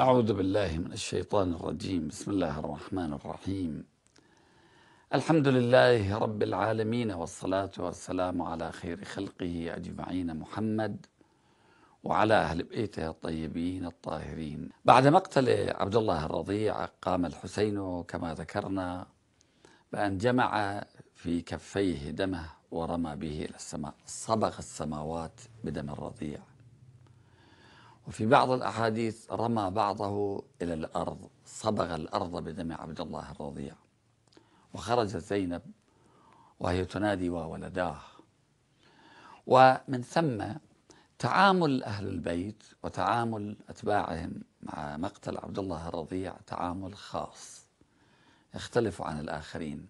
أعوذ بالله من الشيطان الرجيم بسم الله الرحمن الرحيم الحمد لله رب العالمين والصلاة والسلام على خير خلقه أجمعين محمد وعلى أهل بيته الطيبين الطاهرين بعد مقتل عبد الله الرضيع قام الحسين كما ذكرنا بأن جمع في كفيه دمه ورمى به إلى السماء صبغ السماوات بدم الرضيع وفي بعض الأحاديث رمى بعضه إلى الأرض صبغ الأرض بدم عبد الله الرضيع وخرجت زينب وهي تنادي وولداه ومن ثم تعامل أهل البيت وتعامل أتباعهم مع مقتل عبد الله الرضيع تعامل خاص يختلف عن الآخرين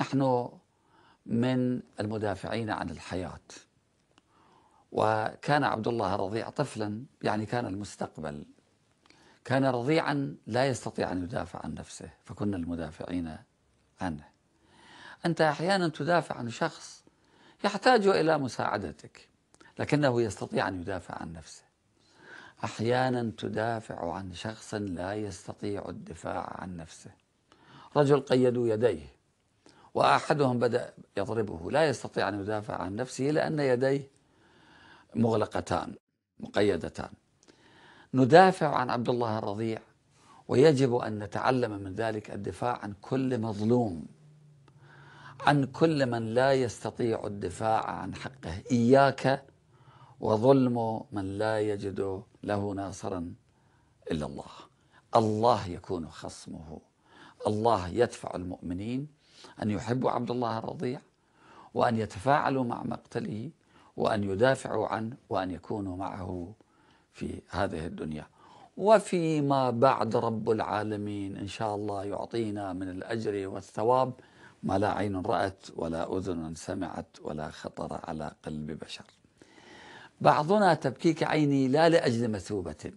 نحن من المدافعين عن الحياة وكان عبد الله رضيع طفلا يعني كان المستقبل كان رضيعا لا يستطيع أن يدافع عن نفسه فكنا المدافعين عنه أنت أحيانا تدافع عن شخص يحتاج إلى مساعدتك لكنه يستطيع أن يدافع عن نفسه أحيانا تدافع عن شخص لا يستطيع الدفاع عن نفسه رجل قيدوا يديه وأحدهم بدأ يضربه لا يستطيع أن يدافع عن نفسه لأن يديه مغلقتان مقيدتان ندافع عن عبد الله الرضيع ويجب ان نتعلم من ذلك الدفاع عن كل مظلوم عن كل من لا يستطيع الدفاع عن حقه اياك وظلم من لا يجد له ناصرا الا الله الله يكون خصمه الله يدفع المؤمنين ان يحبوا عبد الله الرضيع وان يتفاعلوا مع مقتله وأن يدافعوا عنه وأن يكونوا معه في هذه الدنيا وفيما بعد رب العالمين إن شاء الله يعطينا من الأجر والثواب ما لا عين رأت ولا أذن سمعت ولا خطر على قلب بشر بعضنا تبكيك عيني لا لأجل مثوبة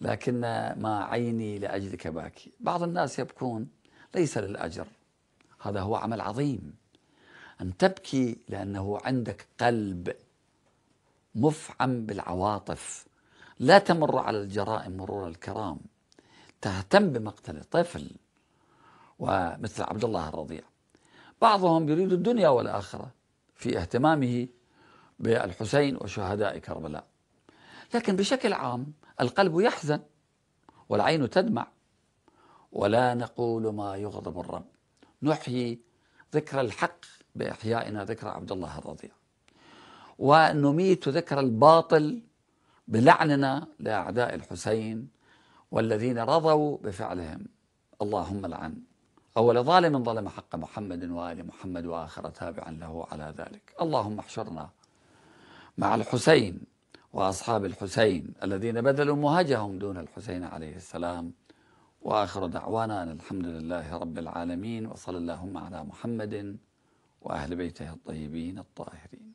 لكن ما عيني لأجلك باكي بعض الناس يبكون ليس للأجر هذا هو عمل عظيم أن تبكي لأنه عندك قلب مفعم بالعواطف لا تمر على الجرائم مرور الكرام تهتم بمقتل طفل ومثل عبد الله الرضيع بعضهم يريد الدنيا والآخرة في اهتمامه بالحسين وشهداء كربلاء لكن بشكل عام القلب يحزن والعين تدمع ولا نقول ما يغضب الرب نحيي ذكر الحق بإحيائنا ذكرى عبد الله الرضيع ونميت ذكر الباطل بلعننا لأعداء الحسين والذين رضوا بفعلهم اللهم لعن أول ظالم ظلم حق محمد وآل محمد وآخر تابعا له على ذلك اللهم احشرنا مع الحسين وأصحاب الحسين الذين بذلوا مهجهم دون الحسين عليه السلام وآخر دعوانا أن الحمد لله رب العالمين وصلى اللهم على محمد وأهل بيته الطيبين الطاهرين